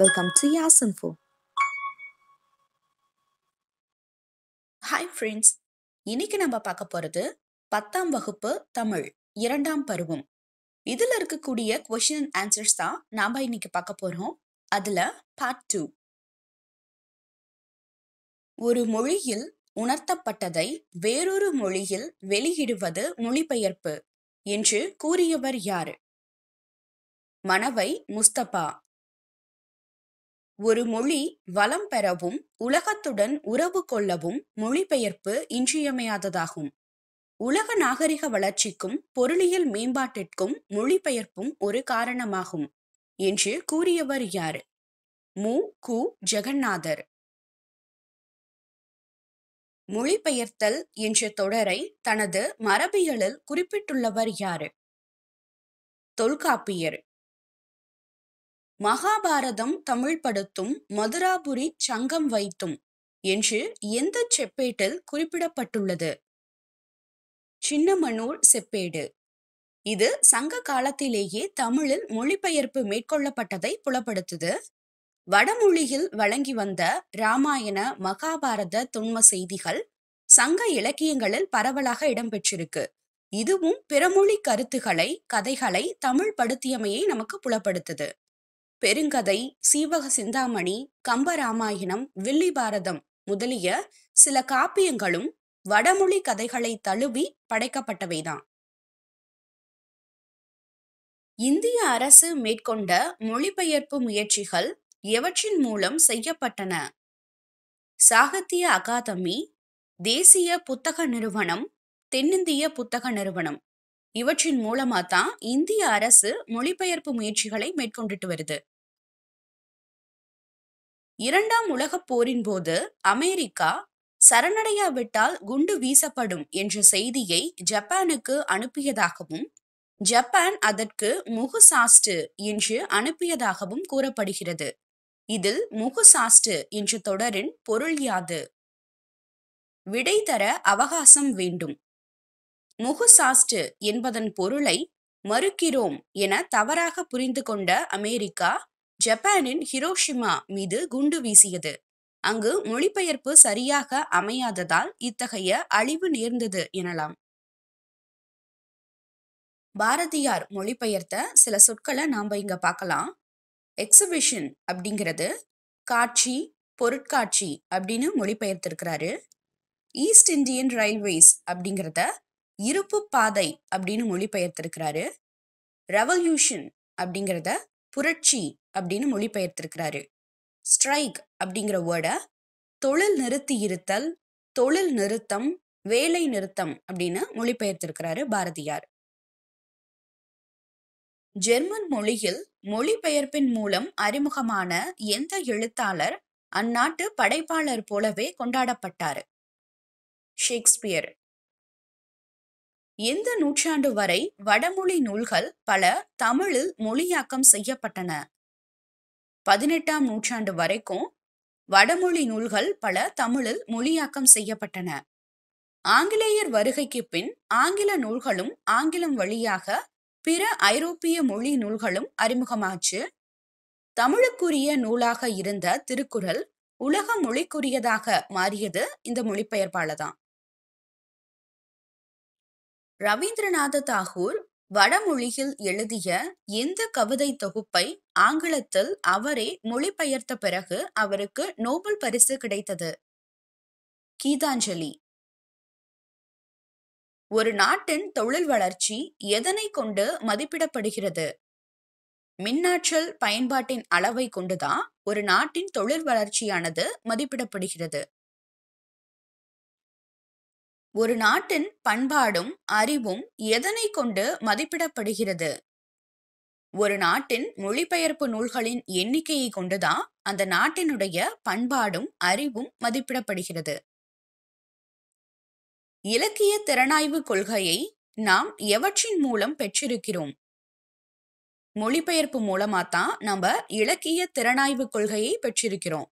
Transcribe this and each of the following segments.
welcome to Yas info hi friends இன்னைக்கு நம்ம பார்க்க போறது பத்தாம் வகுப்பு தமிழ் இரண்டாம் பருவம் இதுல இருக்கக்கூடிய கொஷின் அண்ட் ஆன்சர்ஸ் தான் நாம இன்னைக்கு பார்க்க போறோம் அதுல பார்ட் டூ ஒரு மொழியில் உணர்த்தப்பட்டதை வேறொரு மொழியில் வெளியிடுவது மொழிபெயர்ப்பு என்று கூறியவர் யார் மணவை முஸ்தபா ஒரு மொழி வளம் பெறவும் உலகத்துடன் உறவு கொள்ளவும் மொழிபெயர்ப்பு இன்றியமையாததாகும் உலக நாகரிக வளர்ச்சிக்கும் பொருளியல் மேம்பாட்டிற்கும் மொழிபெயர்ப்பும் ஒரு காரணமாகும் என்று கூறியவர் யார் மு கு ஜெகநாதர் மொழிபெயர்த்தல் என்ற தொடரை தனது மரபியலில் குறிப்பிட்டுள்ளவர் யார் தொல்காப்பியர் மகாபாரதம் தமிழ் படுத்தும் மதுராபுரி சங்கம் வைத்தும் என்று எந்த செப்பேட்டில் குறிப்பிடப்பட்டுள்ளது சின்னமனூர் செப்பேடு இது சங்க காலத்திலேயே தமிழில் மொழிபெயர்ப்பு மேற்கொள்ளப்பட்டதை புலப்படுத்துது வடமொழியில் வழங்கி வந்த இராமாயண மகாபாரத தொன்ம செய்திகள் சங்க இலக்கியங்களில் பரவலாக இடம்பெற்றிருக்கு இதுவும் பிறமொழி கருத்துக்களை கதைகளை தமிழ் படுத்தியமையை நமக்கு புலப்படுத்துது பெருங்கதை சீவக சிந்தாமணி கம்பராமாயணம் வில்லிபாரதம் முதலிய சில காப்பியங்களும் வடமொழி கதைகளை தழுவி படைக்கப்பட்டவைதான் இந்திய அரசு மேற்கொண்ட மொழிபெயர்ப்பு முயற்சிகள் எவற்றின் மூலம் செய்யப்பட்டன சாகித்ய அகாதமி தேசிய புத்தக நிறுவனம் தென்னிந்திய புத்தக நிறுவனம் இவற்றின் மூலமா தான் இந்திய அரசு மொழிபெயர்ப்பு முயற்சிகளை மேற்கொண்டுட்டு வருது இரண்டாம் உலகப் போரின் போது அமெரிக்கா சரணடையாவிட்டால் குண்டு வீசப்படும் என்ற செய்தியை ஜப்பானுக்கு அனுப்பியதாகவும் ஜப்பான் அதற்கு முகு சாஸ்டு என்று அனுப்பியதாகவும் கூறப்படுகிறது இதில் முகு சாஸ்டு என்ற தொடரின் பொருள் யாது விடை தர அவகாசம் வேண்டும் முகு சாஸ்டு என்பதன் பொருளை மறுக்கிறோம் என தவறாக புரிந்து கொண்ட அமெரிக்கா ஜப்பானின் ஹிரோஷிமா மீது குண்டு வீசியது அங்கு மொழிபெயர்ப்பு சரியாக அமையாததால் இத்தகைய அழிவு நேர்ந்தது எனலாம் பாரதியார் மொழிபெயர்த்த சில சொற்களை நாம் இங்க பார்க்கலாம் எக்ஸிபிஷன் அப்படிங்கிறது காட்சி பொருட்காட்சி அப்படின்னு மொழிபெயர்த்திருக்கிறாரு ஈஸ்ட் இந்தியன் ரயில்வேஸ் அப்படிங்கிறத இருப்பு பாதை அப்படின்னு மொழிபெயர்த்திருக்கிறாரு ரெவல்யூஷன் அப்படிங்கிறத புரட்சி அப்படின்னு மொழிபெயர்த்திருக்கிறாரு ஸ்ட்ரைக் அப்படிங்கிற வேர்டை தொழில் நிறுத்தி இருத்தல் தொழில் நிறுத்தம் வேலை நிறுத்தம் அப்படின்னு மொழிபெயர்த்திருக்கிறாரு பாரதியார் ஜெர்மன் மொழியில் மொழிபெயர்ப்பின் மூலம் அறிமுகமான எந்த எழுத்தாளர் அந்நாட்டு படைப்பாளர் போலவே கொண்டாடப்பட்டார் ஷேக்ஸ்பியர் இந்த நூற்றாண்டு வரை வடமொழி நூல்கள் பல தமிழில் மொழியாக்கம் செய்யப்பட்டன பதினெட்டாம் நூற்றாண்டு வரைக்கும் வடமொழி நூல்கள் பல தமிழில் மொழியாக்கம் செய்யப்பட்டன ஆங்கிலேயர் வருகைக்கு பின் ஆங்கில நூல்களும் ஆங்கிலம் வழியாக பிற ஐரோப்பிய மொழி நூல்களும் அறிமுகமாச்சு தமிழுக்குரிய நூலாக இருந்த திருக்குறள் உலக மொழிக்குரியதாக மாறியது இந்த மொழிபெயர்ப்பால தான் ரவீந்திரநாத தாகூர் வடமொழியில் எழுதிய இந்த கவிதை தொகுப்பை ஆங்கிலத்தில் அவரே மொழிபெயர்த்த பிறகு அவருக்கு நோபல் பரிசு கிடைத்தது கீதாஞ்சலி ஒரு நாட்டின் தொழில் வளர்ச்சி எதனை கொண்டு மதிப்பிடப்படுகிறது மின்னாற்றல் பயன்பாட்டின் அளவை கொண்டுதான் ஒரு நாட்டின் தொழில் வளர்ச்சியானது மதிப்பிடப்படுகிறது ஒரு நாட்டின் பண்பாடும் அறிவும் எதனை கொண்டு மதிப்பிடப்படுகிறது ஒரு நாட்டின் மொழிபெயர்ப்பு நூல்களின் எண்ணிக்கையை கொண்டுதான் அந்த நாட்டினுடைய பண்பாடும் அறிவும் மதிப்பிடப்படுகிறது இலக்கிய திறனாய்வு கொள்கையை நாம் எவற்றின் மூலம் பெற்றிருக்கிறோம் மொழிபெயர்ப்பு மூலமாத்தான் தான் நம்ம இலக்கிய திறனாய்வு கொள்கையை பெற்றிருக்கிறோம்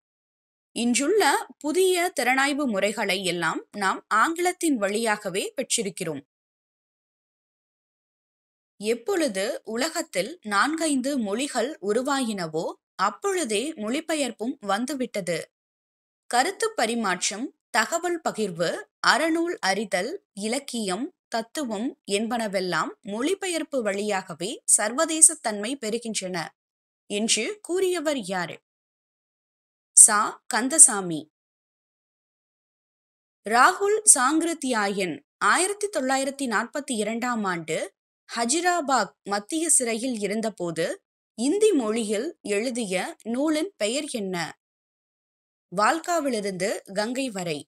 இன்றுள்ள புதிய திறனாய்வு முறைகளை எல்லாம் நாம் ஆங்கிலத்தின் வழியாகவே பெற்றிருக்கிறோம் எப்பொழுது உலகத்தில் நான்கைந்து மொழிகள் உருவாயினவோ அப்பொழுதே மொழிபெயர்ப்பும் வந்துவிட்டது கருத்து பரிமாற்றம் தகவல் பகிர்வு அறநூல் அறிதல் இலக்கியம் தத்துவம் என்பனவெல்லாம் மொழிபெயர்ப்பு வழியாகவே சர்வதேச தன்மை பெறுகின்றன என்று கூறியவர் யாரு சா கந்தசாமி ராகுல் சாங்கிருத்தியாயன் ஆயிரத்தி தொள்ளாயிரத்தி நாற்பத்தி இரண்டாம் ஆண்டு ஹஜிராபாக் மத்திய சிறையில் இருந்தபோது இந்தி மொழியில் எழுதிய நூலின் பெயர் என்ன வால்காவிலிருந்து கங்கை வரை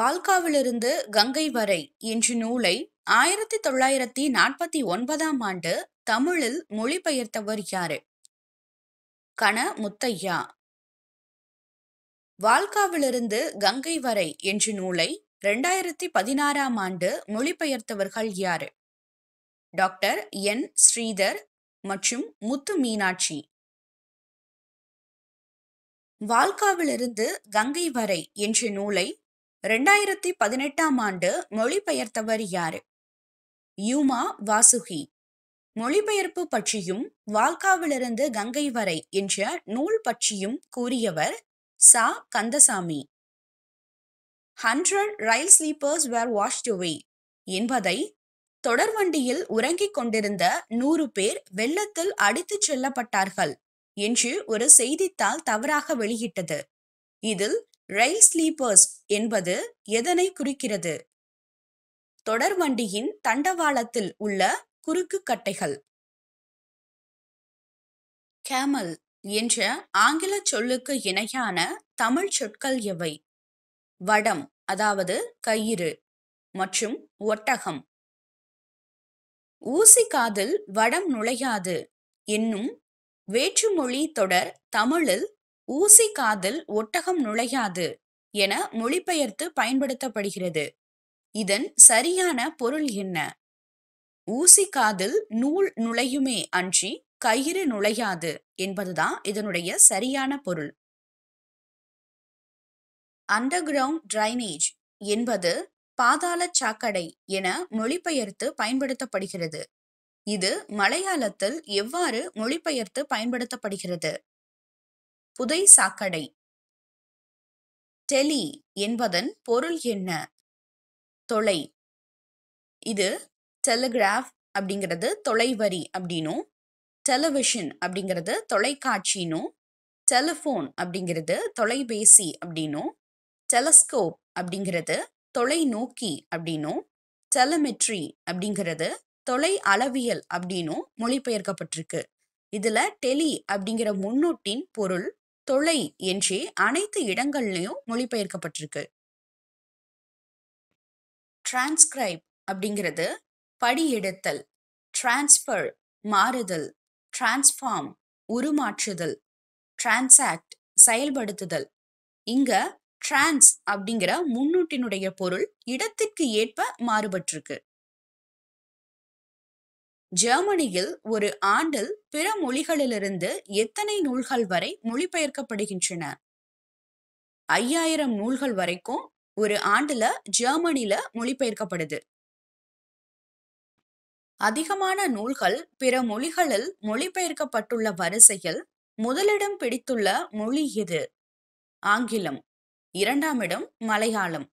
வால்காவிலிருந்து கங்கை வரை என்ற நூலை ஆயிரத்தி தொள்ளாயிரத்தி நாற்பத்தி ஒன்பதாம் ஆண்டு தமிழில் மொழிபெயர்த்தவர் யாரு கண முத்தையா வால்காவிலிருந்து கங்கை வரை என்ற நூலை இரண்டாயிரத்தி பதினாறாம் ஆண்டு மொழிபெயர்த்தவர்கள் யார் டாக்டர் என் ஸ்ரீதர் மற்றும் முத்து மீனாட்சி வால்காவிலிருந்து கங்கை வரை என்ற நூலை இரண்டாயிரத்தி பதினெட்டாம் ஆண்டு மொழிபெயர்த்தவர் யார் யூமா வாசுகி மொழிபெயர்ப்பு பற்றியும் வால்காவிலிருந்து கங்கை வரை என்ற நூல் பற்றியும் கூறியவர் Sa Kandasamy hundred rail sleepers were washed away என்பதை தொடர்வண்டியில் உறங்கிக் கொண்டிருந்த நூறு பேர் வெள்ளத்தில் அடித்துச் செல்லப்பட்டார்கள் என்று ஒரு செய்தித்தாள் தவறாக வெளியிட்டது இதில் ரயில் ஸ்லீப்பர்ஸ் என்பது எதனை குறிக்கிறது தொடர்வண்டியின் தண்டவாளத்தில் உள்ள குறுக்கு கட்டைகள் கேமல் என்ற ஆங்கில சொல்லுக்கு இணையான தமிழ் சொற்கள் எவை வடம் அதாவது கயிறு மற்றும் ஒட்டகம் ஊசி காதில் வடம் நுழையாது என்னும் வேற்றுமொழி தொடர் தமிழில் ஊசி காதில் ஒட்டகம் நுழையாது என மொழிபெயர்த்து பயன்படுத்தப்படுகிறது இதன் சரியான பொருள் என்ன ஊசி காதில் நூல் நுழையுமே அன்றி கயிறு நுழையாது என்பதுதான் இதனுடைய சரியான பொருள் அண்டர் கிரவுண்ட் டிரைனேஜ் என்பது பாதாள சாக்கடை என மொழிபெயர்த்து பயன்படுத்தப்படுகிறது இது மலையாளத்தில் எவ்வாறு மொழிபெயர்த்து பயன்படுத்தப்படுகிறது புதை சாக்கடை டெலி என்பதன் பொருள் என்ன தொலை இது டெலிகிராஃப் அப்படிங்கிறது தொலைவரி அப்படின்னும் டெலிவிஷன் அப்படிங்கிறது தொலைக்காட்சினும் டெலிஃபோன் அப்படிங்கிறது தொலைபேசி அப்படின்னும் டெலஸ்கோப் அப்படிங்கிறது தொலைநோக்கி அப்படின்னும் டெலமெட்ரி அப்படிங்கிறது தொலை அளவியல் அப்படின்னும் மொழிபெயர்க்கப்பட்டிருக்கு இதுல டெலி அப்படிங்கிற முன்னோட்டின் பொருள் தொலை என்றே அனைத்து இடங்கள்லையும் மொழிபெயர்க்கப்பட்டிருக்கு டிரான்ஸ்கிரைப் அப்படிங்கிறது படியெடுத்தல் டிரான்ஸ்ஃபர் மாறுதல் டிரான்ஸ்ஃபார்ம் உருமாற்றுதல் டிரான்சாக்ட் செயல்படுத்துதல் இங்க டிரான்ஸ் அப்படிங்கிற முன்னூட்டினுடைய பொருள் இடத்திற்கு ஏற்ப மாறுபட்டிருக்கு ஜெர்மனியில் ஒரு ஆண்டில் பிற மொழிகளிலிருந்து எத்தனை நூல்கள் வரை மொழிபெயர்க்கப்படுகின்றன ஐயாயிரம் நூல்கள் வரைக்கும் ஒரு ஆண்டுல ஜெர்மனில மொழிபெயர்க்கப்படுது அதிகமான நூல்கள் பிற மொழிகளில் மொழிபெயர்க்கப்பட்டுள்ள வரிசையில் முதலிடம் பிடித்துள்ள மொழி எது ஆங்கிலம் இரண்டாம் இடம் மலையாளம்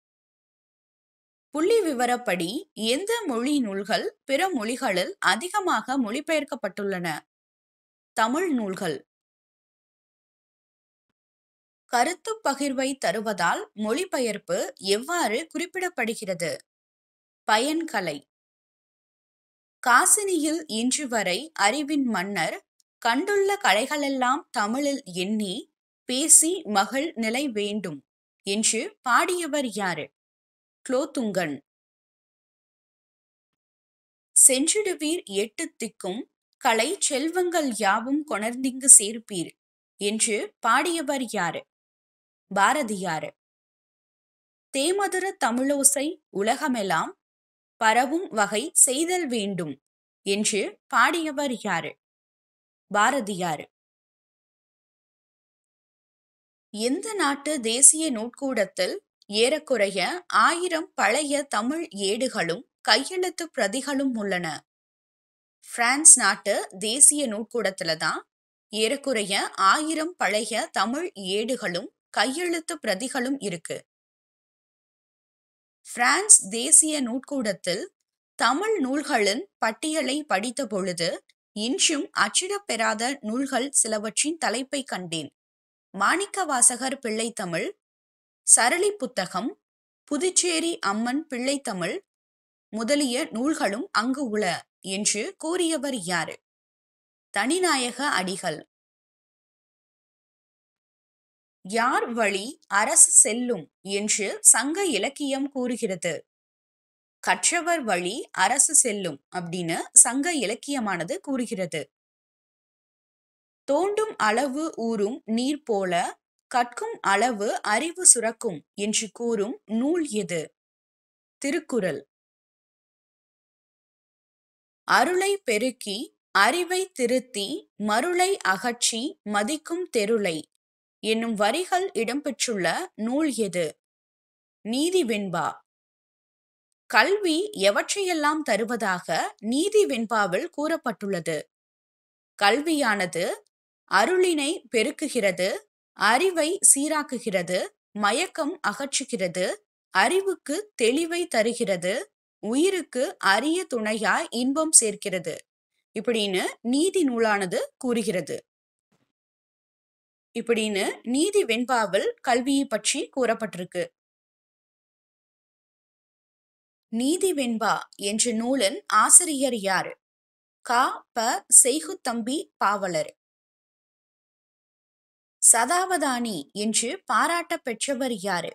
புள்ளி விவரப்படி எந்த மொழி நூல்கள் பிற மொழிகளில் அதிகமாக மொழிபெயர்க்கப்பட்டுள்ளன தமிழ் நூல்கள் கருத்து பகிர்வை தருவதால் மொழிபெயர்ப்பு எவ்வாறு குறிப்பிடப்படுகிறது பயன்கலை காசினியில் இன்று வரை அறிவின் மன்னர் கண்டுள்ள கலைகளெல்லாம் தமிழில் எண்ணி பேசி மகள் நிலை வேண்டும் என்று பாடியவர் யாரு குலோத்துங்கன் சென்றிடுவீர் எட்டு திக்கும் கலை செல்வங்கள் யாவும் கொணர்ந்திங்கு சேர்ப்பீர் என்று பாடியவர் யாரு பாரதியாரு தேமதுர தமிழோசை உலகமெல்லாம் பரவும் வகை செய்தல் வேண்டும் என்று பாடியவர் யாரு பாரதியார் எந்த நாட்டு தேசிய நூற்கூடத்தில் ஏறக்குறைய ஆயிரம் பழைய தமிழ் ஏடுகளும் கையெழுத்து பிரதிகளும் உள்ளன பிரான்ஸ் நாட்டு தேசிய நூற்கூடத்துல தான் ஏறக்குறைய ஆயிரம் பழைய தமிழ் ஏடுகளும் கையெழுத்து பிரதிகளும் இருக்கு பிரான்ஸ் தேசிய நூற்கூடத்தில் தமிழ் நூல்களின் பட்டியலை படித்த பொழுது இன்றும் அச்சிடப்பெறாத நூல்கள் சிலவற்றின் தலைப்பை கண்டேன் மாணிக்கவாசகர் பிள்ளைத்தமிழ் சரளி புத்தகம் புதுச்சேரி அம்மன் பிள்ளைத்தமிழ் முதலிய நூல்களும் அங்கு உள என்று கூறியவர் யாரு தனிநாயக அடிகள் யார் வழி அரசு செல்லும் என்று சங்க இலக்கியம் கூறுகிறது கற்றவர் வழி அரசு செல்லும் அப்படின்னு சங்க இலக்கியமானது கூறுகிறது தோண்டும் அளவு ஊறும் நீர் போல கற்கும் அளவு அறிவு சுரக்கும் என்று கூறும் நூல் எது திருக்குறள் அருளை பெருக்கி அறிவை திருத்தி மருளை அகற்றி மதிக்கும் தெருளை என்னும் வரிகள் இடம்பெற்றுள்ள நூல் எது நீதி வெண்பா கல்வி எவற்றையெல்லாம் தருவதாக நீதி வெண்பாவில் கூறப்பட்டுள்ளது கல்வியானது அருளினை பெருக்குகிறது அறிவை சீராக்குகிறது மயக்கம் அகற்றுகிறது அறிவுக்கு தெளிவை தருகிறது உயிருக்கு அரிய துணையாய் இன்பம் சேர்க்கிறது இப்படின்னு நீதி நூலானது கூறுகிறது இப்படின்னு நீதி வெண்பாவில் கல்வியை பற்றி கூறப்பட்டிருக்கு நீதி வெண்பா என்ற நூலின் ஆசிரியர் யார் கா ப செய்குத்தம்பி பாவலர் சதாவதானி என்று பாராட்ட பெற்றவர் யாரு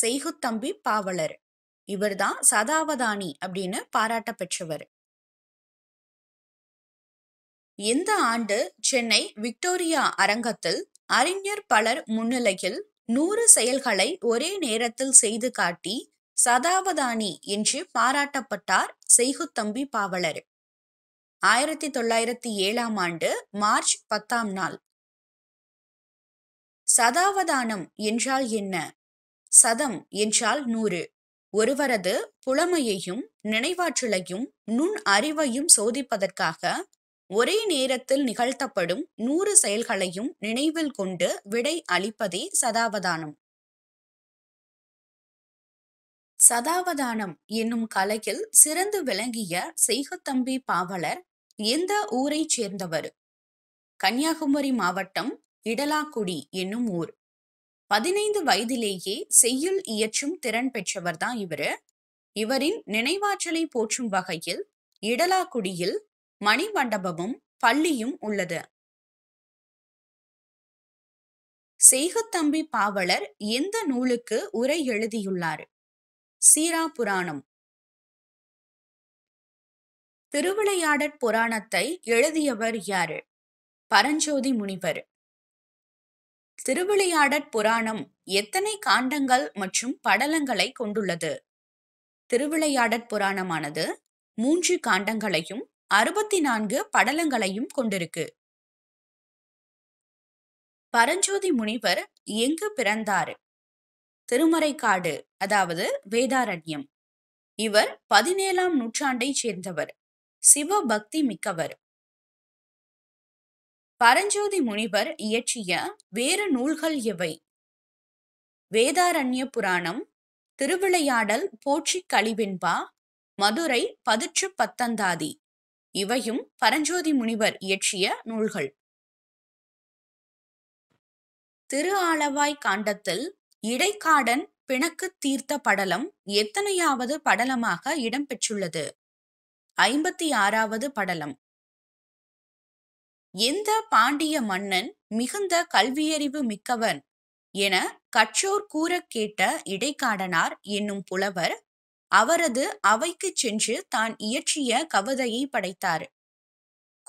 செய்குத்தம்பி பாவலர் இவர்தான் சதாவதானி அப்படின்னு பாராட்ட பெற்றவர் இந்த ஆண்டு சென்னை விக்டோரியா அரங்கத்தில் அறிஞர் பலர் முன்னிலையில் நூறு செயல்களை ஒரே நேரத்தில் செய்து காட்டி சதாவதானி என்று பாராட்டப்பட்டார் செய்குத்தம்பி பாவலர் ஆயிரத்தி தொள்ளாயிரத்தி ஏழாம் ஆண்டு மார்ச் பத்தாம் நாள் சதாவதானம் என்றால் என்ன சதம் என்றால் நூறு ஒருவரது புலமையையும் நினைவாற்றலையும் நுண் அறிவையும் சோதிப்பதற்காக ஒரே நேரத்தில் நிகழ்த்தப்படும் நூறு செயல்களையும் நினைவில் கொண்டு விடை அளிப்பதே சதாவதானம் சதாவதானம் என்னும் கலையில் சிறந்து விளங்கிய செய்குத்தம்பி பாவலர் எந்த ஊரைச் சேர்ந்தவர் கன்னியாகுமரி மாவட்டம் இடலாக்குடி என்னும் ஊர் பதினைந்து வயதிலேயே செய்யுள் இயற்றும் திறன் பெற்றவர்தான் இவரு இவரின் நினைவாற்றலை போற்றும் வகையில் இடலாக்குடியில் மணி மண்டபமும் பள்ளியும் உள்ளது சேகத்தம்பி பாவலர் எந்த நூலுக்கு உரை எழுதியுள்ளார் சீரா புராணம் திருவிளையாடற் புராணத்தை எழுதியவர் யாரு பரஞ்சோதி முனிவர் திருவிளையாடற் புராணம் எத்தனை காண்டங்கள் மற்றும் படலங்களை கொண்டுள்ளது திருவிளையாடற் புராணமானது மூன்று காண்டங்களையும் அறுபத்தி நான்கு படலங்களையும் கொண்டிருக்கு பரஞ்சோதி முனிவர் எங்கு பிறந்தாரு திருமறைக்காடு அதாவது வேதாரண்யம் இவர் பதினேழாம் நூற்றாண்டை சேர்ந்தவர் சிவ பக்தி மிக்கவர் பரஞ்சோதி முனிவர் இயற்றிய வேறு நூல்கள் எவை வேதாரண்ய புராணம் திருவிளையாடல் போற்றி கழிவெண்பா மதுரை பதிற்று பத்தந்தாதி இவையும் பரஞ்சோதி முனிவர் இயற்றிய நூல்கள் திரு ஆளவாய் காண்டத்தில் இடைக்காடன் பிணக்கு தீர்த்த படலம் எத்தனையாவது படலமாக இடம்பெற்றுள்ளது ஐம்பத்தி ஆறாவது படலம் எந்த பாண்டிய மன்னன் மிகுந்த கல்வியறிவு மிக்கவன் என கற்றோர் கூற கேட்ட இடைக்காடனார் என்னும் புலவர் அவரது அவைக்கு சென்று தான் இயற்றிய கவிதையை படைத்தார்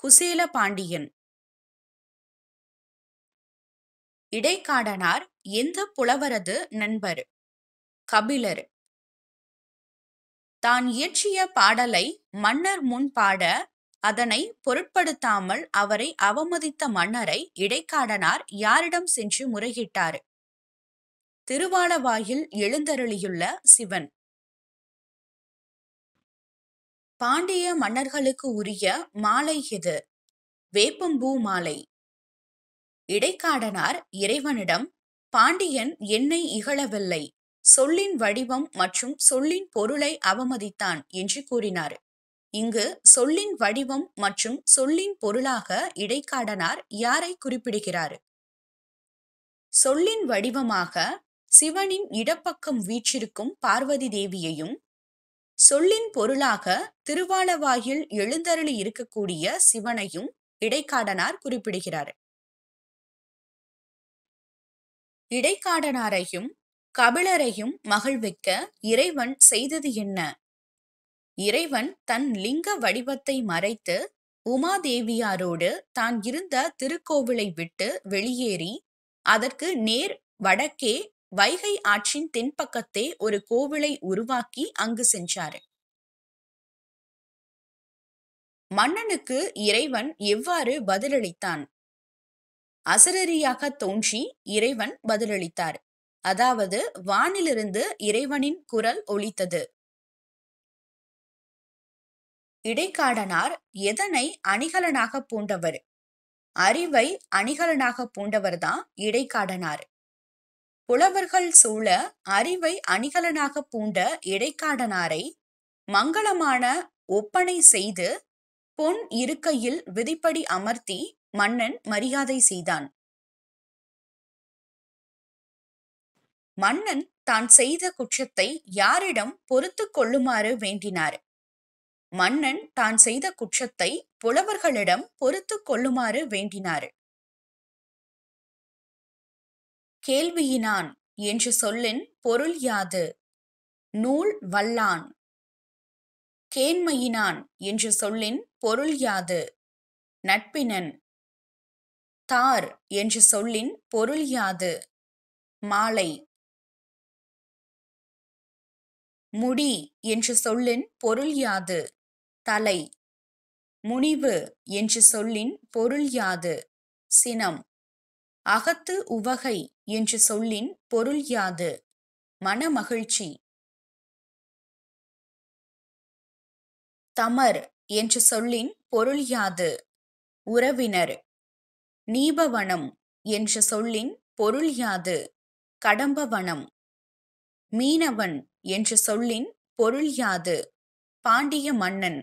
குசேல பாண்டியன் இடைக்காடனார் எந்த புலவரது நண்பர் கபிலர் தான் இயற்றிய பாடலை மன்னர் முன் பாட அதனை பொருட்படுத்தாமல் அவரை அவமதித்த மன்னரை இடைக்காடனார் யாரிடம் சென்று முறையிட்டார் திருவாளவாயில் எழுந்தருளியுள்ள சிவன் பாண்டிய மன்னர்களுக்கு உரிய மாலை இது வேப்பம்பூ மாலை இடைக்காடனார் இறைவனிடம் பாண்டியன் என்னை இகழவில்லை சொல்லின் வடிவம் மற்றும் சொல்லின் பொருளை அவமதித்தான் என்று கூறினார் இங்கு சொல்லின் வடிவம் மற்றும் சொல்லின் பொருளாக இடைக்காடனார் யாரை குறிப்பிடுகிறார் சொல்லின் வடிவமாக சிவனின் இடப்பக்கம் வீற்றிருக்கும் பார்வதி தேவியையும் சொல்லின் பொருளாக திருவாளவாயில் எழுந்தருளி இருக்கக்கூடிய சிவனையும் இடைக்காடனார் குறிப்பிடுகிறார் இடைக்காடனாரையும் கபிலரையும் மகிழ்விக்க இறைவன் செய்தது என்ன இறைவன் தன் லிங்க வடிவத்தை மறைத்து உமாதேவியாரோடு தான் இருந்த திருக்கோவிலை விட்டு வெளியேறி அதற்கு நேர் வடக்கே வைகை ஆற்றின் தென்பக்கத்தே ஒரு கோவிலை உருவாக்கி அங்கு சென்றார் மன்னனுக்கு இறைவன் எவ்வாறு பதிலளித்தான் அசரரியாக தோன்றி இறைவன் பதிலளித்தார் அதாவது வானிலிருந்து இறைவனின் குரல் ஒலித்தது இடைக்காடனார் எதனை அணிகலனாக பூண்டவர் அறிவை அணிகலனாக பூண்டவர்தான் இடைக்காடனார் புலவர்கள் சூழ அறிவை அணிகலனாக பூண்ட இடைக்காடனாரை மங்களமான ஒப்பனை செய்து பொன் இருக்கையில் விதிப்படி அமர்த்தி மன்னன் மரியாதை செய்தான் மன்னன் தான் செய்த குற்றத்தை யாரிடம் பொறுத்து கொள்ளுமாறு வேண்டினார் மன்னன் தான் செய்த குற்றத்தை புலவர்களிடம் பொறுத்து கொள்ளுமாறு வேண்டினார் கேள்வியினான் என்று சொல்லின் பொருள் யாது நூல் வல்லான் கேண்மையினான் என்று சொல்லின் பொருள் யாது நட்பினன் தார் என்று சொல்லின் பொருள் யாது மாலை முடி என்று சொல்லின் பொருள் யாது தலை முனிவு என்று சொல்லின் பொருள் யாது சினம் அகத்து உவகை என்று சொல்லின் பொருள் யாது மனமகிழ்ச்சி தமர் என்று சொல்லின் பொருள் யாது உறவினர் நீபவனம் என்ற சொல்லின் பொருள் யாது கடம்பவனம் மீனவன் என்ற சொல்லின் பொருள் யாது பாண்டிய மன்னன்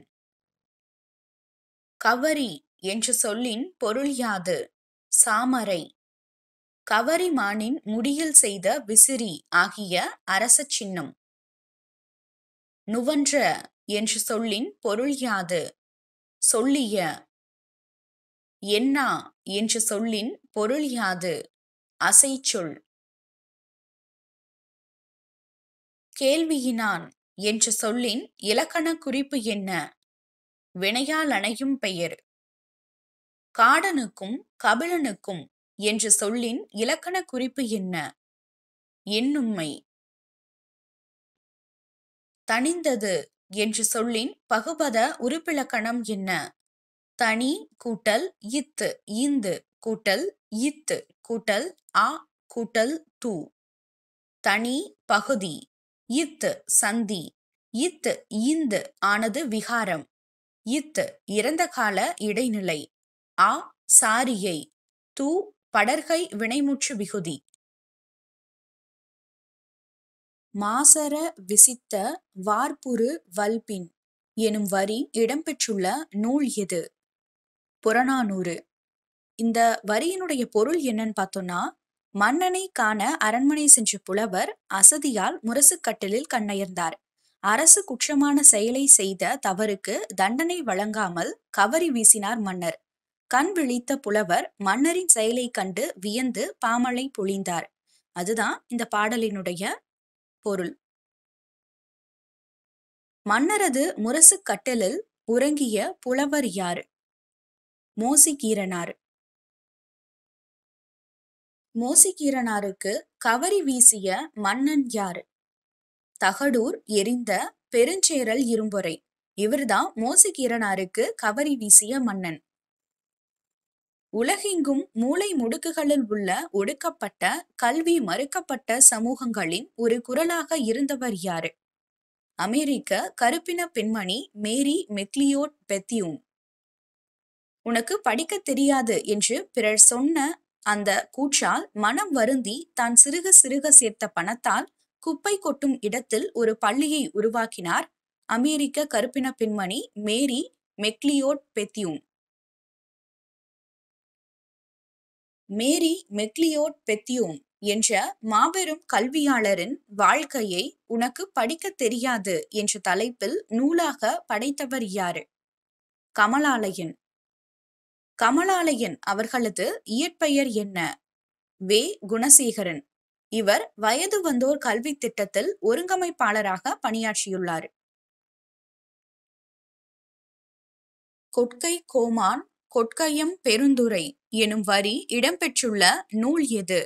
கவரி என்ற சொல்லின் பொருள் யாது சாமரை கவரிமானின் முடியில் செய்த விசிறி ஆகிய அரச சின்னம் நுவன்ற என்று சொல்லின் பொருள் யாது சொல்லிய என்னா என்று சொல்லின் பொருள் யாது அசைச்சொல் கேள்வியினான் என்று சொல்லின் இலக்கண குறிப்பு என்ன வினையால் அணையும் பெயர் காடனுக்கும் கபிலனுக்கும் என்ற சொல்லின் இலக்கண குறிப்பு என்ன எண்ணுண்மை தனிந்தது என்று சொல்லின் பகுபத உறுப்பிலக்கணம் என்ன தனி கூட்டல் இத்து ஈந்து கூட்டல் இத்து கூட்டல் ஆ கூட்டல் து தனி பகுதி இத்து சந்தி இத்து ஈந்து ஆனது விகாரம் இத்து இறந்த கால இடைநிலை ஆ சாரியை து படர்கை வினைமுற்று விகுதி மாசர விசித்த வார்புரு வல்பின் எனும் வரி இடம்பெற்றுள்ள நூல் எது புறநானூறு இந்த வரியினுடைய பொருள் என்னன்னு பார்த்தோம்னா மன்னனை காண அரண்மனை சென்ற புலவர் அசதியால் கட்டலில் கண்ணயர்ந்தார் அரசு குற்றமான செயலை செய்த தவறுக்கு தண்டனை வழங்காமல் கவரி வீசினார் மன்னர் கண் விழித்த புலவர் மன்னரின் செயலை கண்டு வியந்து பாமலை பொழிந்தார் அதுதான் இந்த பாடலினுடைய பொருள் மன்னரது முரசு கட்டலில் உறங்கிய புலவர் யார் மோசிகீரனார் மோசிகீரனாருக்கு கவரி வீசிய மன்னன் யார் தகடூர் எரிந்த பெருஞ்சேரல் இரும்பொறை இவர்தான் மோசிகீரனாருக்கு கவரி வீசிய மன்னன் உலகெங்கும் மூளை முடுக்குகளில் உள்ள ஒடுக்கப்பட்ட கல்வி மறுக்கப்பட்ட சமூகங்களின் ஒரு குரலாக இருந்தவர் யாரு அமெரிக்க கருப்பின பெண்மணி மேரி மெக்லியோட் பெத்தியூம் உனக்கு படிக்க தெரியாது என்று பிறர் சொன்ன அந்த கூற்றால் மனம் வருந்தி தான் சிறுக சிறுக சேர்த்த பணத்தால் குப்பை கொட்டும் இடத்தில் ஒரு பள்ளியை உருவாக்கினார் அமெரிக்க கருப்பின பெண்மணி மேரி மெக்லியோட் பெத்தியூம் மேரி மெக்லியோட் பெத்தியோன் என்ற மாபெரும் கல்வியாளரின் வாழ்க்கையை உனக்கு படிக்க தெரியாது என்ற தலைப்பில் நூலாக படைத்தவர் யாரு கமலாலயன் கமலாலயன் அவர்களது இயற்பெயர் என்ன வே குணசேகரன் இவர் வயது வந்தோர் கல்வி திட்டத்தில் ஒருங்கமைப்பாளராக பணியாற்றியுள்ளார் கொட்கை கோமான் கொட்கையம் பெருந்துரை எனும் வரி இடம்பெற்றுள்ள நூல் எது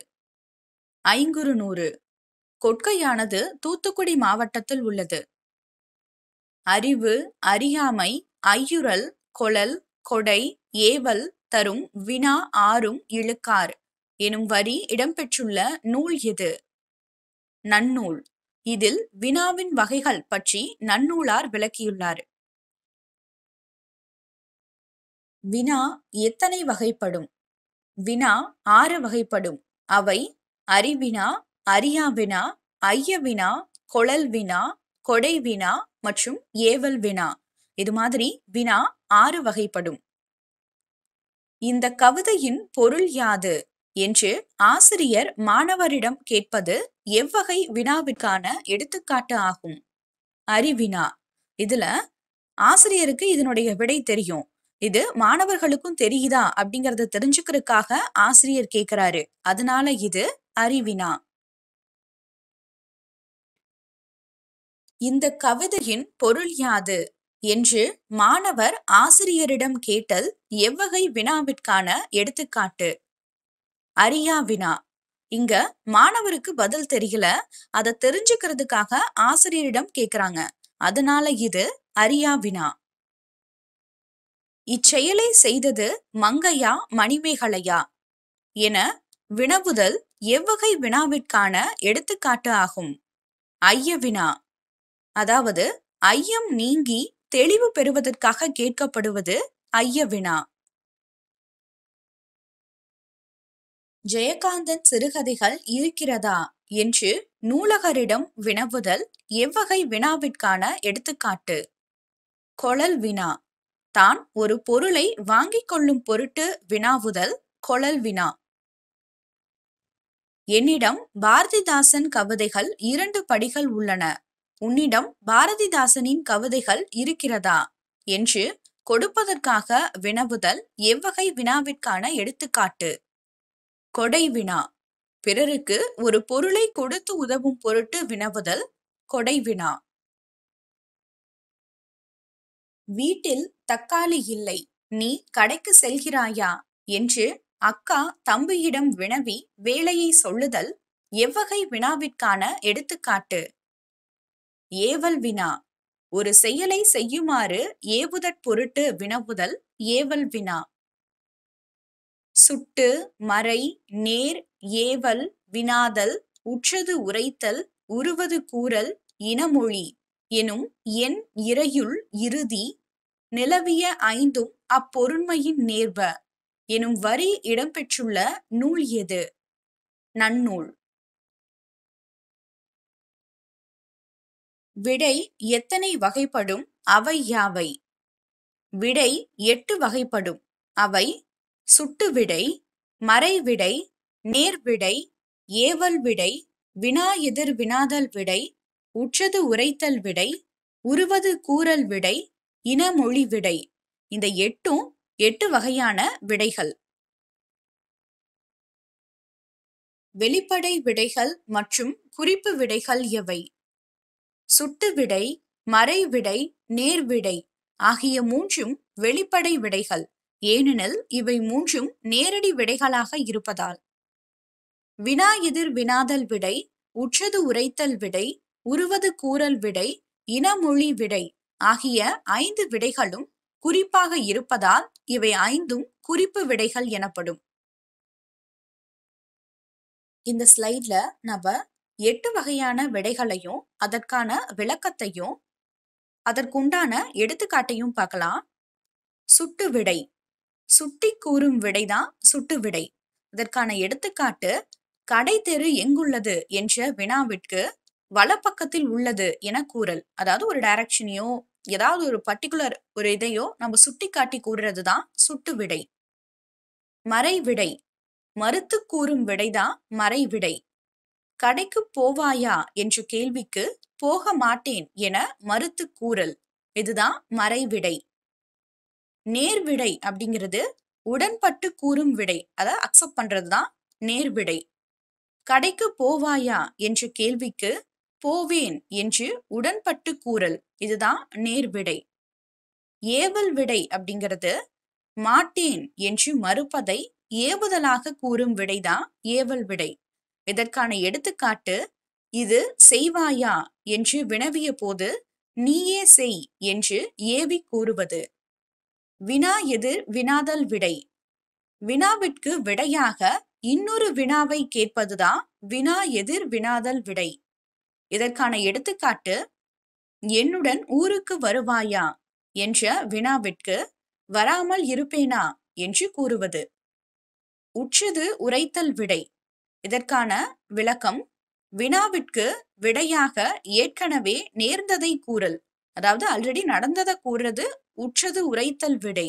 ஐங்குறு நூறு கொட்கையானது தூத்துக்குடி மாவட்டத்தில் உள்ளது அறிவு அறியாமை ஐயுறல் கொழல் கொடை ஏவல் தரும் வினா ஆறும் இழுக்கார் எனும் வரி இடம்பெற்றுள்ள நூல் எது நன்னூல் இதில் வினாவின் வகைகள் பற்றி நன்னூலார் விளக்கியுள்ளார் வினா எத்தனை வகைப்படும் வினா ஆறு வகைப்படும் அவை அறிவினா அறியாவினா ஐயவினா கொழல் வினா கொடை வினா மற்றும் ஏவல் வினா இது மாதிரி வினா ஆறு வகைப்படும் இந்த கவிதையின் பொருள் யாது என்று ஆசிரியர் மாணவரிடம் கேட்பது எவ்வகை வினாவிற்கான எடுத்துக்காட்டு ஆகும் அறிவினா இதுல ஆசிரியருக்கு இதனுடைய விடை தெரியும் இது மாணவர்களுக்கும் தெரியுதா அப்படிங்கறத தெரிஞ்சுக்கிறதுக்காக ஆசிரியர் கேக்குறாரு அதனால இது அறிவினா இந்த கவிதையின் பொருள் யாது என்று மாணவர் ஆசிரியரிடம் கேட்டல் எவ்வகை வினாவிற்கான எடுத்துக்காட்டு அரியா வினா இங்க மாணவருக்கு பதில் தெரியல அதை தெரிஞ்சுக்கிறதுக்காக ஆசிரியரிடம் கேக்குறாங்க அதனால இது அரியா வினா இச்செயலை செய்தது மங்கையா மணிமேகலையா என வினவுதல் எவ்வகை வினாவிற்கான எடுத்துக்காட்டு ஆகும் ஐய வினா அதாவது ஐயம் நீங்கி தெளிவு பெறுவதற்காக கேட்கப்படுவது ஐய வினா ஜெயகாந்தன் சிறுகதைகள் இருக்கிறதா என்று நூலகரிடம் வினவுதல் எவ்வகை வினாவிற்கான எடுத்துக்காட்டு கொழல் வினா தான் ஒரு பொருளை வாங்கிக் கொள்ளும் பொருட்டு வினாவுதல் கொழல் வினா என்னிடம் பாரதிதாசன் கவிதைகள் இரண்டு படிகள் உள்ளன உன்னிடம் பாரதிதாசனின் கவிதைகள் இருக்கிறதா என்று கொடுப்பதற்காக வினவுதல் எவ்வகை வினாவிற்கான எடுத்துக்காட்டு கொடை வினா பிறருக்கு ஒரு பொருளை கொடுத்து உதவும் பொருட்டு வினவுதல் கொடை வினா வீட்டில் தக்காளி இல்லை நீ கடைக்கு செல்கிறாயா என்று அக்கா தம்பியிடம் வினவி வேலையை சொல்லுதல் எவ்வகை வினாவிற்கான எடுத்துக்காட்டு ஏவல் வினா ஒரு செயலை செய்யுமாறு ஏவுதற் பொருட்டு வினவுதல் ஏவல் வினா சுட்டு மறை நேர் ஏவல் வினாதல் உற்றது உரைத்தல் உருவது கூறல் இனமொழி எனும் என் இறையுள் இறுதி நிலவிய ஐந்தும் அப்பொருண்மையின் நேர்வ எனும் வரி இடம்பெற்றுள்ள நூல் எது நன்னூல் விடை எத்தனை வகைப்படும் அவை யாவை விடை எட்டு வகைப்படும் அவை சுட்டு விடை மறை விடை நேர்விடை ஏவல் விடை வினா எதிர் வினாதல் விடை உற்றது உரைத்தல் விடை உருவது கூறல் விடை இனமொழி விடை இந்த எட்டும் எட்டு வகையான விடைகள் வெளிப்படை விடைகள் மற்றும் குறிப்பு விடைகள் எவை சுட்டு விடை மறைவிடை நேர்விடை ஆகிய மூன்றும் வெளிப்படை விடைகள் ஏனெனில் இவை மூன்றும் நேரடி விடைகளாக இருப்பதால் வினா எதிர் வினாதல் விடை உற்றது உரைத்தல் விடை உருவது கூறல் விடை இனமொழி விடை ஆகிய ஐந்து விடைகளும் குறிப்பாக இருப்பதால் இவை ஐந்தும் குறிப்பு விடைகள் எனப்படும் இந்த ஸ்லைட்ல நம்ம எட்டு வகையான விடைகளையும் அதற்கான விளக்கத்தையும் அதற்குண்டான எடுத்துக்காட்டையும் பார்க்கலாம் சுட்டு விடை சுட்டி கூறும் விடைதான் சுட்டு விடை இதற்கான எடுத்துக்காட்டு கடை தெரு எங்குள்ளது என்ற வினாவிற்கு வலப்பக்கத்தில் உள்ளது என கூறல் அதாவது ஒரு டைரக்ஷனையோ ஏதாவது ஒரு பர்டிகுலர் ஒரு இதையோ நம்ம சுட்டி காட்டி கூறுறது தான் சுட்டு விடை மறை விடை மறுத்து கூறும் விடைதான் மறை விடை கடைக்கு போவாயா என்ற கேள்விக்கு போக மாட்டேன் என மறுத்து கூறல் இதுதான் மறைவிடை நேர்விடை அப்படிங்கிறது உடன்பட்டு கூறும் விடை அதை அக்செப்ட் பண்றதுதான் தான் நேர்விடை கடைக்கு போவாயா என்ற கேள்விக்கு போவேன் என்று உடன்பட்டு கூறல் இதுதான் நேர்விடை ஏவல் விடை அப்படிங்கிறது மாட்டேன் என்று மறுப்பதை ஏவுதலாக கூறும் விடைதான் ஏவல் விடை இதற்கான எடுத்துக்காட்டு இது செய்வாயா என்று வினவிய போது நீயே செய் என்று ஏவி கூறுவது வினா எதிர் வினாதல் விடை வினாவிற்கு விடையாக இன்னொரு வினாவை கேட்பதுதான் வினா எதிர் வினாதல் விடை இதற்கான எடுத்துக்காட்டு என்னுடன் ஊருக்கு வருவாயா என்ற வினாவிற்கு வராமல் இருப்பேனா என்று கூறுவது உற்றது உரைத்தல் விடை இதற்கான விளக்கம் வினாவிற்கு விடையாக ஏற்கனவே நேர்ந்ததை கூறல் அதாவது ஆல்ரெடி நடந்ததை கூறுறது உற்றது உரைத்தல் விடை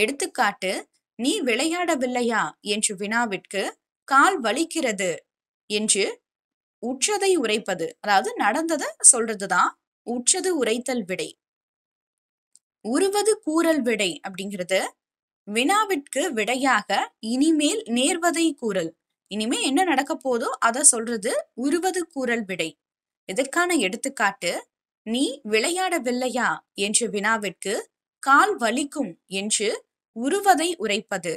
எடுத்துக்காட்டு நீ விளையாடவில்லையா என்று வினாவிற்கு கால் வலிக்கிறது என்று உற்றதை உரைப்பது அதாவது நடந்ததை சொல்றதுதான் உற்றது உரைத்தல் விடை உருவது கூறல் விடை அப்படிங்கிறது வினாவிற்கு விடையாக இனிமேல் நேர்வதை கூறல் இனிமே என்ன நடக்க போதோ அதை சொல்றது உருவது கூறல் விடை இதற்கான எடுத்துக்காட்டு நீ விளையாடவில்லையா என்ற வினாவிற்கு கால் வலிக்கும் என்று உருவதை உரைப்பது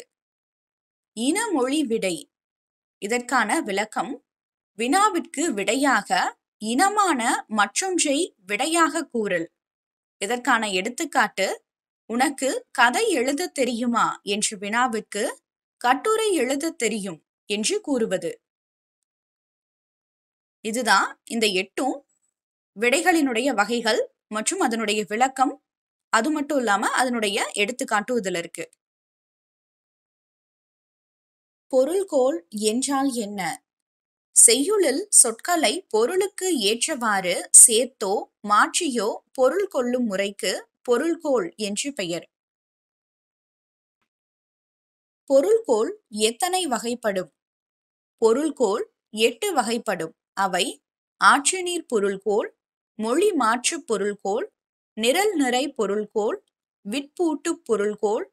இனமொழி விடை இதற்கான விளக்கம் வினாவிற்கு விடையாக இனமான மற்றொன்றை விடையாக கூறல் இதற்கான எடுத்துக்காட்டு உனக்கு கதை எழுத தெரியுமா என்று வினாவிற்கு கட்டுரை எழுத தெரியும் என்று கூறுவது இதுதான் இந்த எட்டும் விடைகளினுடைய வகைகள் மற்றும் அதனுடைய விளக்கம் அது மட்டும் இல்லாம அதனுடைய எடுத்துக்காட்டு இதுல இருக்கு பொருள்கோள் என்றால் என்ன செய்யுளில் சொற்களை பொருளுக்கு ஏற்றவாறு சேர்த்தோ மாற்றியோ பொருள் கொள்ளும் முறைக்கு பொருள்கோள் என்று பெயர் பொருள்கோள் எத்தனை வகைப்படும் பொருள்கோள் எட்டு வகைப்படும் அவை ஆற்றுநீர் பொருள்கோள் மொழி மாற்று பொருள்கோள் நிரல் நிறை பொருள்கோள் விட்பூட்டு பொருள்கோள்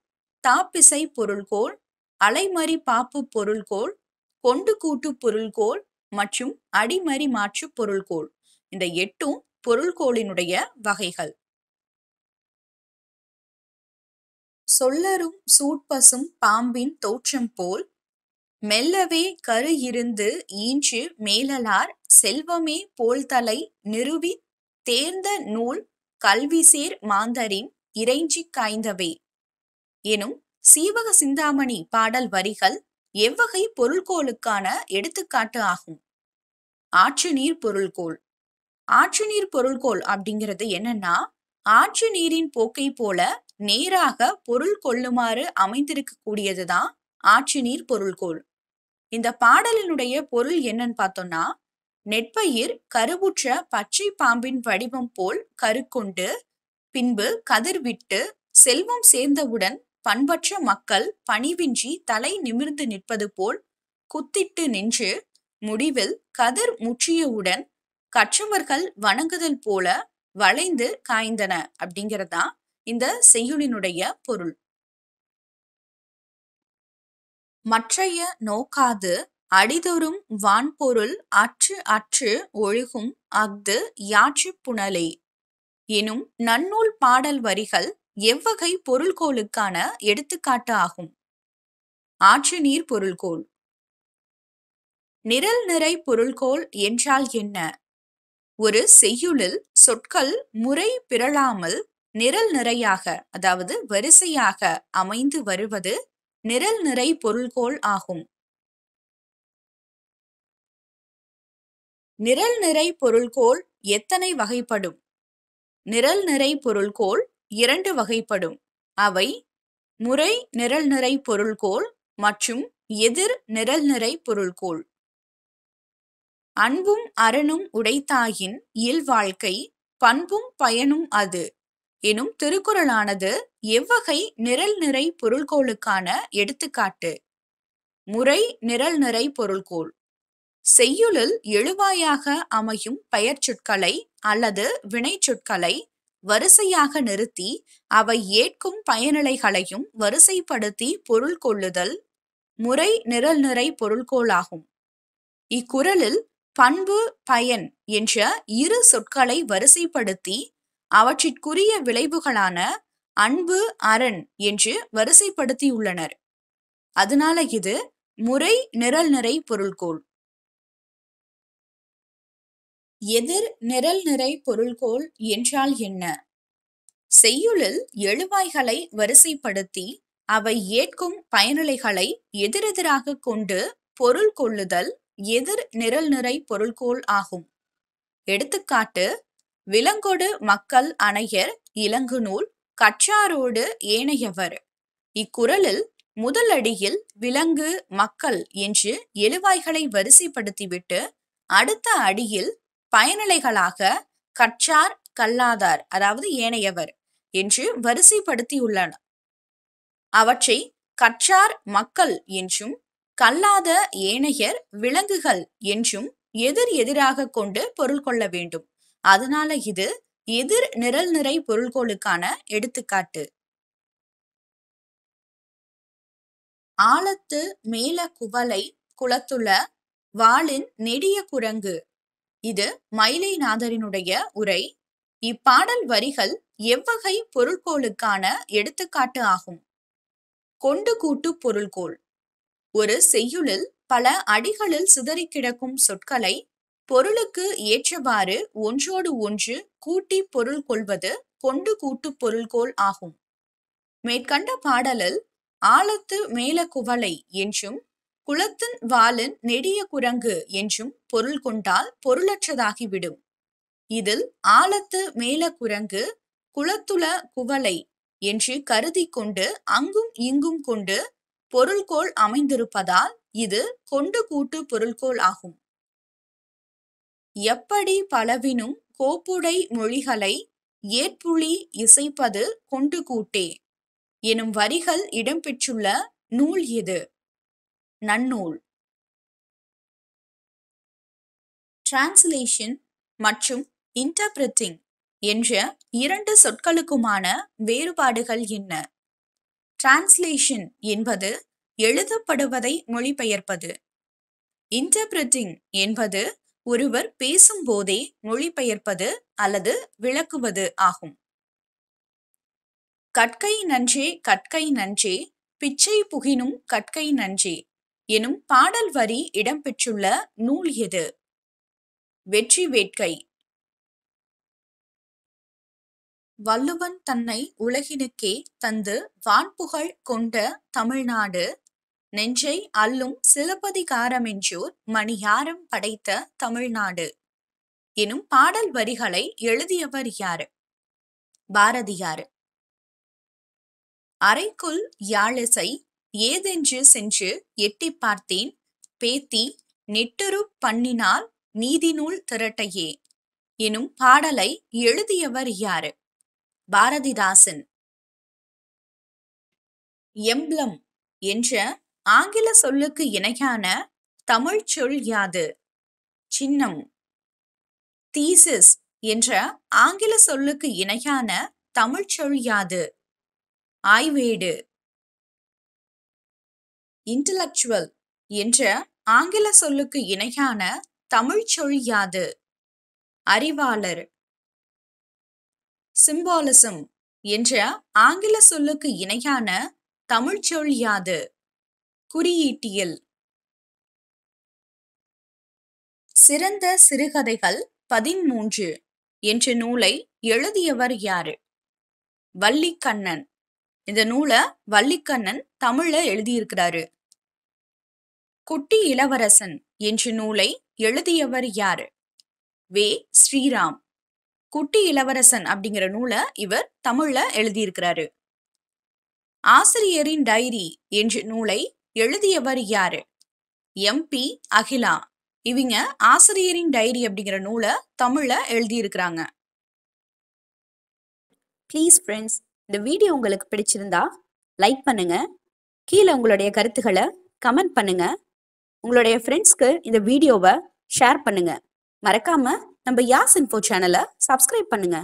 தாப்பிசை பொருள்கோள் அலைமறி பாப்பு பொருள்கோள் கொண்டு கூட்டு பொருள்கோள் மற்றும் அடிமறி மாற்று பொருள்கோள் இந்த எட்டும் பொருள்கோளினுடைய வகைகள் சொல்லரும் சூட்பசும் பாம்பின் தோற்றம் போல் மெல்லவே கரு இருந்து ஈன்று மேலலார் செல்வமே போல்தலை நிறுவி தேர்ந்த நூல் கல்விசேர் மாந்தரின் இறைஞ்சி காய்ந்தவை எனும் சீவக சிந்தாமணி பாடல் வரிகள் எவ்வகை பொருள்கோளுக்கான எடுத்துக்காட்டு ஆகும் ஆற்று நீர் பொருள்கோள் ஆற்று நீர் பொருள்கோள் அப்படிங்கிறது என்னன்னா ஆற்று நீரின் போக்கை போல நேராக பொருள் கொள்ளுமாறு அமைந்திருக்க கூடியதுதான் ஆற்று நீர் பொருள்கோள் இந்த பாடலினுடைய பொருள் என்னன்னு பார்த்தோம்னா நெற்பயிர் கருவுற்ற பச்சை பாம்பின் வடிவம் போல் கருக்கொண்டு பின்பு கதிர்விட்டு செல்வம் சேர்ந்தவுடன் பண்பற்ற மக்கள் பணிவின்றி தலை நிமிர்ந்து நிற்பது போல் குத்திட்டு நின்று முடிவில் கதிர் முற்றியவுடன் கற்றவர்கள் வணங்குதல் போல வளைந்து காய்ந்தன அப்படிங்கிறதா இந்த செய்யுளினுடைய பொருள் மற்றைய நோக்காது அடிதொரும் வான்பொருள் அற்று அற்று ஒழுகும் அஃது யாற்று புனலே எனும் நன்னூல் பாடல் வரிகள் எவ்வகை பொருள்கோளுக்கான எடுத்துக்காட்டு ஆகும் ஆற்று நீர் பொருள்கோள் நிரல் நிறை பொருள்கோள் என்றால் என்ன ஒரு செய்யுளில் சொற்கள் முறை பிறழாமல் நிரல் நிறையாக அதாவது வரிசையாக அமைந்து வருவது நிரல் நிறை பொருள்கோள் ஆகும் நிரல் நிறை பொருள்கோள் எத்தனை வகைப்படும் நிரல் நிறை பொருள்கோள் இரண்டு வகைப்படும் அவை முறை நிரல் நிறை பொருள்கோள் மற்றும் எதிர் நிரல் நிறை பொருள்கோள் அன்பும் அரணும் உடைத்தாயின் இயல்வாழ்க்கை பண்பும் பயனும் அது எனும் திருக்குறளானது எவ்வகை நிரல் நிறை பொருள்கோளுக்கான எடுத்துக்காட்டு முறை நிரல் நிறை பொருள்கோள் செய்யுளில் எழுவாயாக அமையும் பெயர்ச்சொற்களை அல்லது வினை சொற்களை வரிசையாக நிறுத்தி அவை ஏற்கும் பயனிலைகளையும் வரிசைப்படுத்தி பொருள் கொள்ளுதல் முறை நிரல் நிறை பொருள்கோளாகும் இக்குறளில் பண்பு பயன் என்ற இரு சொற்களை வரிசைப்படுத்தி அவற்றிற்குரிய விளைவுகளான அன்பு அரண் என்று வரிசைப்படுத்தியுள்ளனர் அதனால இது முறை நிரல் நிறை பொருள்கோள் எதிர் நிரல் நிறை பொருள்கோள் என்றால் என்ன செய்யுளில் எழுவாய்களை வரிசைப்படுத்தி அவை ஏற்கும் பயனிலைகளை எதிரெதிராக கொண்டு பொருள் கொள்ளுதல் எதிர் நிரல் நிறை பொருள்கோள் ஆகும் எடுத்துக்காட்டு விலங்கொடு மக்கள் அணையர் இலங்குநூல் கற்றாரோடு ஏனையவர் இக்குரலில் முதலடியில் விலங்கு மக்கள் என்று எழுவாய்களை வரிசைப்படுத்திவிட்டு அடுத்த அடியில் பயனிலைகளாக கற்றார் கல்லாதார் அதாவது ஏனையவர் என்று வரிசைப்படுத்தியுள்ளன அவற்றை கற்றார் மக்கள் என்றும் கல்லாத ஏனையர் விலங்குகள் என்றும் எதிர் எதிராக கொண்டு பொருள் கொள்ள வேண்டும் அதனால இது எதிர் நிரல் நிறை பொருள்கோளுக்கான எடுத்துக்காட்டு ஆழத்து மேல குவலை குளத்துள்ள வாளின் நெடிய குரங்கு இது மயிலைநாதரினுடைய உரை இப்பாடல் வரிகள் எவ்வகை பொருள்கோளுக்கான எடுத்துக்காட்டு ஆகும் கொண்டு கூட்டு பொருள்கோள் ஒரு செய்யுளில் பல அடிகளில் சிதறி கிடக்கும் சொற்களை பொருளுக்கு ஏற்றவாறு ஒன்றோடு ஒன்று கூட்டி பொருள் கொள்வது கொண்டு கூட்டு பொருள்கோள் ஆகும் மேற்கண்ட பாடலில் ஆழத்து குவளை என்றும் குளத்தின் வாலின் நெடிய குரங்கு என்றும் பொருள் கொண்டால் பொருளற்றதாகிவிடும் இதில் ஆழத்து மேல குரங்கு குளத்துள குவளை என்று கருதி கொண்டு அங்கும் இங்கும் கொண்டு பொருள்கோள் அமைந்திருப்பதால் இது கொண்டு கூட்டு பொருள்கோள் ஆகும் எப்படி பலவினும் கோப்புடை மொழிகளை ஏற்புளி இசைப்பது கொண்டு கூட்டே எனும் வரிகள் இடம்பெற்றுள்ள நூல் இது நன்னூல் டிரான்ஸ்லேஷன் மற்றும் இன்டர்பிரிட்டிங் என்ற இரண்டு சொற்களுக்குமான வேறுபாடுகள் என்ன டிரான்ஸ்லேஷன் என்பது எழுதப்படுவதை மொழிபெயர்ப்பது இன்டர்பிரிட்டிங் என்பது ஒருவர் பேசும்போதே மொழிபெயர்ப்பது அல்லது விளக்குவது ஆகும் கற்கை நன்றே கற்கை நன்றே பிச்சை புகினும் கற்கை நன்றே எனும் பாடல் வரி இடம்பெற்றுள்ள நூல் எது வெற்றி வேட்கை வள்ளுவன் தன்னை உலகினுக்கே தந்து வான்புகழ் கொண்ட தமிழ்நாடு நெஞ்சை அல்லும் சிலப்பதிகாரமென்றோர் மணியாரம் படைத்த தமிழ்நாடு எனும் பாடல் வரிகளை எழுதியவர் யாரு பாரதியார் அறைக்குள் யாழிசை ஏதென்று சென்று எட்டி பார்த்தேன் பேத்தி நெட்டுரு பண்ணினால் நீதிநூல் திரட்டையே எனும் பாடலை எழுதியவர் யாரு பாரதிதாசன் எம்ப்ளம் என்ற ஆங்கில சொல்லுக்கு இணையான தமிழ் சொல் யாது சின்னம் தீசஸ் என்ற ஆங்கில சொல்லுக்கு இணையான தமிழ் சொல் யாது ஆய்வேடு இன்டலெக்சுவல் என்ற ஆங்கில சொல்லுக்கு இணையான தமிழ் சொல் யாது அறிவாளர் சிம்பாலிசம் என்ற ஆங்கில சொல்லுக்கு இணையான தமிழ் சொல் யாது குறியீட்டியல் சிறந்த சிறுகதைகள் பதிமூன்று என்ற நூலை எழுதியவர் யாரு வள்ளிக்கண்ணன் இந்த நூலை வள்ளிக்கண்ணன் தமிழ்ல எழுதியிருக்கிறாரு குட்டி இளவரசன் என்ற நூலை எழுதியவர் யாரு வே ஸ்ரீராம் குட்டி இளவரசன் அப்படிங்கிற நூலை இவர் தமிழ்ல எழுதியிருக்கிறாரு ஆசிரியரின் டைரி என்ற நூலை எழுதியவர் யாரு எம்பி அகிலா இவங்க ஆசிரியரின் டைரி அப்படிங்கிற நூலை தமிழ்ல எழுதியிருக்கிறாங்க ப்ளீஸ் ஃப்ரெண்ட்ஸ் இந்த வீடியோ உங்களுக்கு பிடிச்சிருந்தா லைக் பண்ணுங்க கீழே உங்களுடைய கருத்துக்களை கமெண்ட் பண்ணுங்க உங்களுடைய ஃப்ரெண்ட்ஸ்க்கு இந்த வீடியோவை ஷேர் பண்ணுங்க மறக்காம நம்ம யாஸ் இன்ஃபோ சேனலை சப்ஸ்கிரைப் பண்ணுங்க